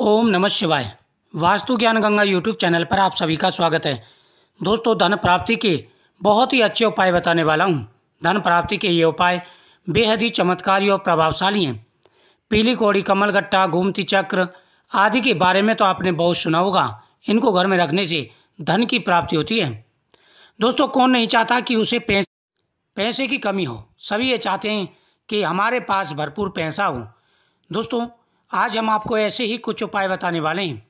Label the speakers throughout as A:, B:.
A: ओम नमः शिवाय वास्तु ज्ञान गंगा यूट्यूब चैनल पर आप सभी का स्वागत है दोस्तों धन प्राप्ति के बहुत ही अच्छे उपाय बताने वाला हूँ धन प्राप्ति के ये उपाय बेहद ही चमत्कारी और प्रभावशाली हैं पीली कोड़ी कमल गट्टा घूमती चक्र आदि के बारे में तो आपने बहुत सुना होगा इनको घर में रखने से धन की प्राप्ति होती है दोस्तों कौन नहीं चाहता कि उसे पैसे पैसे की कमी हो सभी ये चाहते हैं कि हमारे पास भरपूर पैसा हो दोस्तों आज हम आपको ऐसे ही कुछ उपाय बताने वाले हैं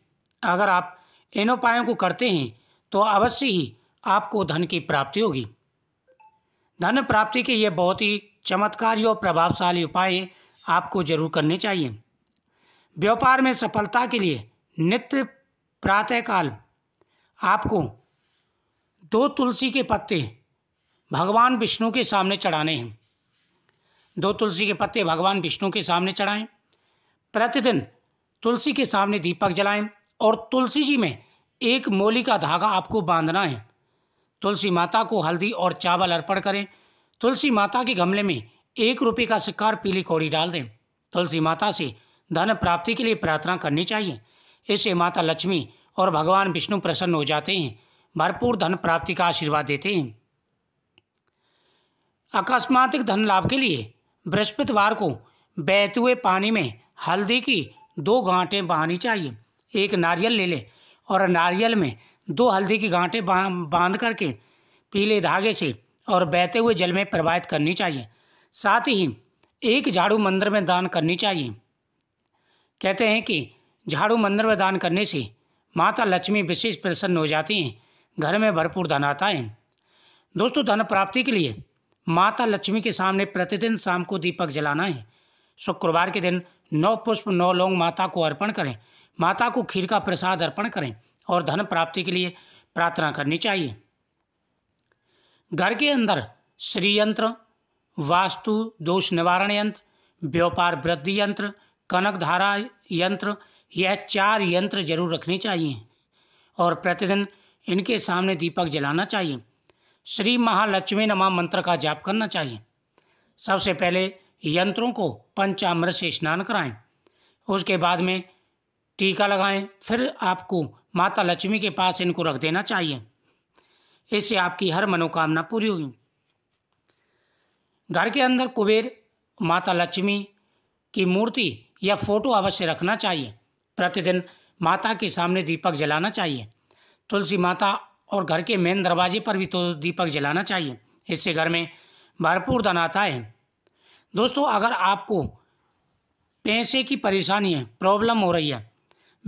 A: अगर आप इन उपायों को करते हैं तो अवश्य ही आपको धन की प्राप्ति होगी धन प्राप्ति के ये बहुत ही चमत्कारी और प्रभावशाली उपाय आपको जरूर करने चाहिए व्यापार में सफलता के लिए नित्य प्रातःकाल आपको दो तुलसी के पत्ते भगवान विष्णु के सामने चढ़ाने हैं दो तुलसी के पत्ते भगवान विष्णु के सामने चढ़ाएं प्रतिदिन तुलसी के सामने दीपक जलाएं और तुलसी जी में एक मोली का धागा आपको बांधना है तुलसी माता को हल्दी और चावल अर्पण करें तुलसी माता के गमले में एक रुपये का सिक्का पीली कौड़ी डाल दें तुलसी माता से धन प्राप्ति के लिए प्रार्थना करनी चाहिए इससे माता लक्ष्मी और भगवान विष्णु प्रसन्न हो जाते हैं भरपूर धन प्राप्ति का आशीर्वाद देते हैं अकस्मातिक धन लाभ के लिए बृहस्पतिवार को बहते हुए पानी में हल्दी की दो गांठें बहानी चाहिए एक नारियल ले लें और नारियल में दो हल्दी की गांठें बांध करके पीले धागे से और बहते हुए जल में प्रवाहित करनी चाहिए साथ ही एक झाड़ू मंदिर में दान करनी चाहिए कहते हैं कि झाड़ू मंदिर में दान करने से माता लक्ष्मी विशेष प्रसन्न हो जाती हैं घर में भरपूर धन आता है दोस्तों धन प्राप्ति के लिए माता लक्ष्मी के सामने प्रतिदिन शाम को दीपक जलाना है शुक्रवार के दिन नौ पुष्प नौ लौंग माता को अर्पण करें माता को खीर का प्रसाद अर्पण करें और धन प्राप्ति के लिए प्रार्थना करनी चाहिए घर के अंदर श्रीयंत्र वास्तु दोष निवारण यंत्र व्यापार वृद्धि यंत्र कनक धारा यंत्र यह चार यंत्र जरूर रखने चाहिए और प्रतिदिन इनके सामने दीपक जलाना चाहिए श्री महालक्ष्मी नमा मंत्र का जाप करना चाहिए सबसे पहले यंत्रों को पंचामृत से स्नान कराएं उसके बाद में टीका लगाएं फिर आपको माता लक्ष्मी के पास इनको रख देना चाहिए इससे आपकी हर मनोकामना पूरी होगी घर के अंदर कुबेर माता लक्ष्मी की मूर्ति या फोटो अवश्य रखना चाहिए प्रतिदिन माता के सामने दीपक जलाना चाहिए तुलसी माता और घर के मेन दरवाजे पर भी तो दीपक जलाना चाहिए इससे घर में भरपूर धन आता है दोस्तों अगर आपको पैसे की परेशानी है प्रॉब्लम हो रही है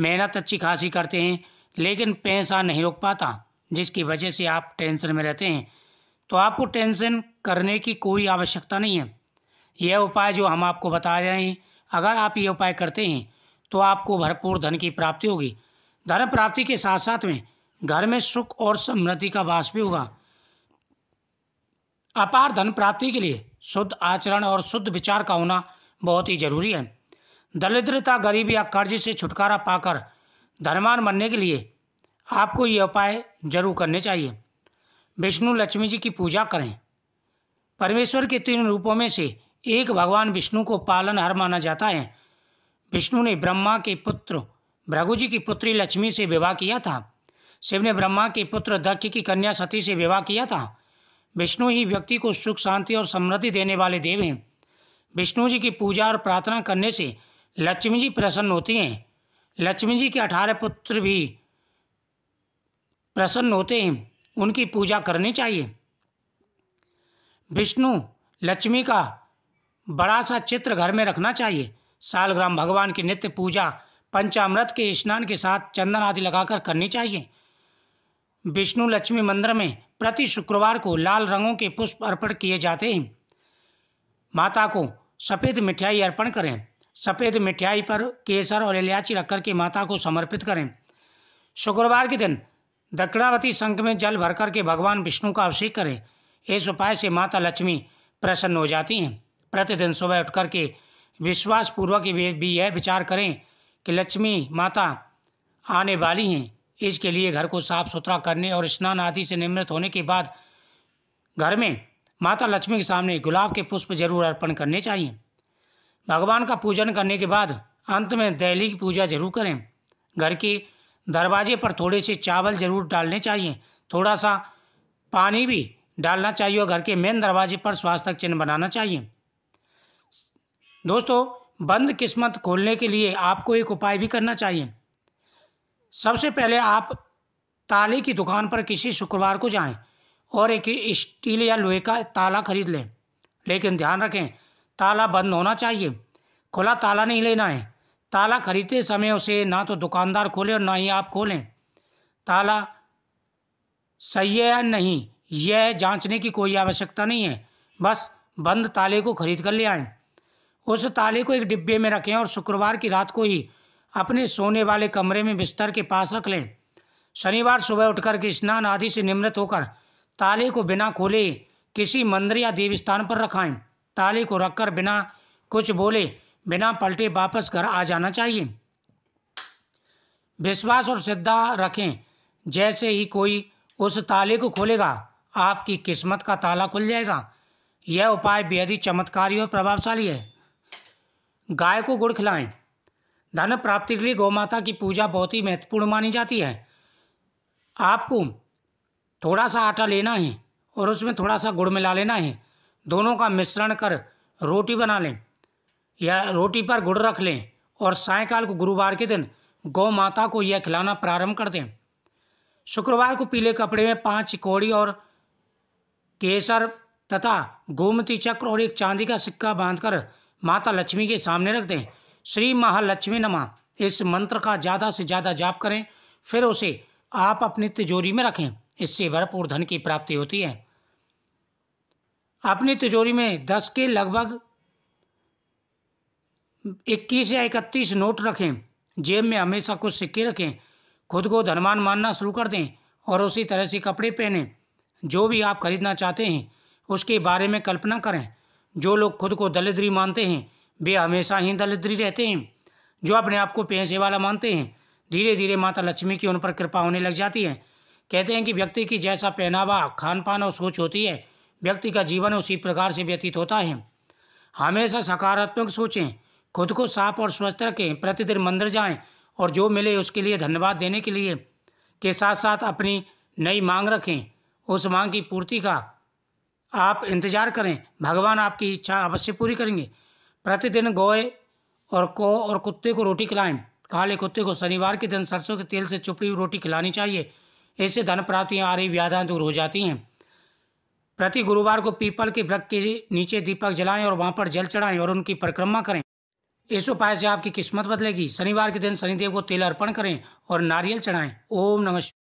A: मेहनत अच्छी खासी करते हैं लेकिन पैसा नहीं रोक पाता जिसकी वजह से आप टेंशन में रहते हैं तो आपको टेंशन करने की कोई आवश्यकता नहीं है यह उपाय जो हम आपको बता रहे हैं अगर आप ये उपाय करते हैं तो आपको भरपूर धन की प्राप्ति होगी धन प्राप्ति के साथ साथ में घर में सुख और समृद्धि का वास भी होगा अपार धन प्राप्ति के लिए शुद्ध आचरण और शुद्ध विचार का होना बहुत ही जरूरी है दरिद्रता गरीबी या कर्ज से छुटकारा पाकर धनवान बनने के लिए आपको ये उपाय जरूर करने चाहिए विष्णु लक्ष्मी जी की पूजा करें परमेश्वर के तीन रूपों में से एक भगवान विष्णु को पालन हर माना जाता है विष्णु ने ब्रह्मा के पुत्र भ्रघु जी की पुत्री लक्ष्मी से विवाह किया था शिव ने ब्रह्मा के पुत्र दक्ष की कन्या सती से विवाह किया था विष्णु ही व्यक्ति को सुख शांति और समृद्धि देने वाले देव हैं विष्णु जी की पूजा और प्रार्थना करने से लक्ष्मी जी प्रसन्न होती हैं लक्ष्मी जी के अठारह पुत्र भी प्रसन्न होते हैं उनकी पूजा करनी चाहिए विष्णु लक्ष्मी का बड़ा सा चित्र घर में रखना चाहिए सालग्राम भगवान की नित्य पूजा पंचामृत के स्नान के साथ चंदन आदि लगाकर करनी चाहिए विष्णु लक्ष्मी मंदिर में प्रति शुक्रवार को लाल रंगों के पुष्प अर्पण किए जाते हैं माता को सफ़ेद मिठाई अर्पण करें सफ़ेद मिठाई पर केसर और इलायची रखकर के माता को समर्पित करें शुक्रवार के दिन दक्षिणावती संघ में जल भरकर के भगवान विष्णु का अभिषेक करें इस उपाय से माता लक्ष्मी प्रसन्न हो जाती हैं प्रतिदिन सुबह उठ करके के विश्वासपूर्वक भी यह विचार करें कि लक्ष्मी माता आने वाली हैं इसके लिए घर को साफ सुथरा करने और स्नान आदि से निमृत होने के बाद घर में माता लक्ष्मी के सामने गुलाब के पुष्प जरूर अर्पण करने चाहिए भगवान का पूजन करने के बाद अंत में दैली की पूजा जरूर करें घर के दरवाजे पर थोड़े से चावल जरूर डालने चाहिए थोड़ा सा पानी भी डालना चाहिए और घर के मेन दरवाजे पर स्वास्थ्य चिन्ह बनाना चाहिए दोस्तों बंद किस्मत खोलने के लिए आपको एक उपाय भी करना चाहिए सबसे पहले आप ताले की दुकान पर किसी शुक्रवार को जाएं और एक स्टील या लोहे का ताला खरीद लें लेकिन ध्यान रखें ताला बंद होना चाहिए खुला ताला नहीं लेना है ताला खरीदते समय उसे ना तो दुकानदार खोले और ना ही आप खोलें ताला सही है या नहीं यह जांचने की कोई आवश्यकता नहीं है बस बंद ताले को खरीद कर ले आए उस ताले को एक डिब्बे में रखें और शुक्रवार की रात को ही अपने सोने वाले कमरे में बिस्तर के पास रख लें शनिवार सुबह उठकर के स्नान आदि से निमृत होकर ताले को बिना खोले किसी मंदिर या देवस्थान पर रखाएं ताले को रखकर बिना कुछ बोले बिना पलटे वापस घर आ जाना चाहिए विश्वास और श्रद्धा रखें जैसे ही कोई उस ताले को खोलेगा आपकी किस्मत का ताला खुल जाएगा यह उपाय बेहद ही चमत्कारी और प्रभावशाली है गाय को गुड़ खिलाएं धन प्राप्ति के लिए गौमाता की पूजा बहुत ही महत्वपूर्ण मानी जाती है आपको थोड़ा सा आटा लेना है और उसमें थोड़ा सा गुड़ मिला लेना है दोनों का मिश्रण कर रोटी बना लें या रोटी पर गुड़ रख लें और सायकाल को गुरुवार के दिन गौ माता को यह खिलाना प्रारंभ कर दें शुक्रवार को पीले कपड़े में पांच कौड़ी और केसर तथा गोमती चक्र और एक चांदी का सिक्का बांधकर माता लक्ष्मी के सामने रख दें श्री महालक्ष्मी नमा इस मंत्र का ज़्यादा से ज़्यादा जाप करें फिर उसे आप अपनी तिजोरी में रखें इससे भरपूर धन की प्राप्ति होती है अपनी तिजोरी में दस के लगभग इक्कीस या इकतीस नोट रखें जेब में हमेशा कुछ सिक्के रखें खुद को धनवान मानना शुरू कर दें और उसी तरह से कपड़े पहने जो भी आप खरीदना चाहते हैं उसके बारे में कल्पना करें जो लोग खुद को दलिद्री मानते हैं वे हमेशा ही दलिद्री रहते हैं जो अपने आप को पैसे वाला मानते हैं धीरे धीरे माता लक्ष्मी की उन पर कृपा होने लग जाती है कहते हैं कि व्यक्ति की जैसा पहनावा खान पान और सोच होती है व्यक्ति का जीवन उसी प्रकार से व्यतीत होता है हमेशा सकारात्मक सोचें खुद को साफ और स्वस्थ रखें प्रतिदिन मंदिर जाएं और जो मिले उसके लिए धन्यवाद देने के लिए के साथ साथ अपनी नई मांग रखें उस मांग की पूर्ति का आप इंतज़ार करें भगवान आपकी इच्छा अवश्य पूरी करेंगे प्रतिदिन गोए और को और कुत्ते को रोटी खिलाएं काले कुत्ते को शनिवार के दिन सरसों के तेल से चुपड़ी रोटी खिलानी चाहिए इससे धन प्राप्ति आ रही व्याधाएँ दूर हो जाती हैं प्रति गुरुवार को पीपल के वृक्ष के नीचे दीपक जलाएं और वहां पर जल चढ़ाएं और उनकी परिक्रमा करें इस उपाय से आपकी किस्मत बदलेगी शनिवार के दिन शनिदेव को तेल अर्पण करें और नारियल चढ़ाएं ओम नमस्कार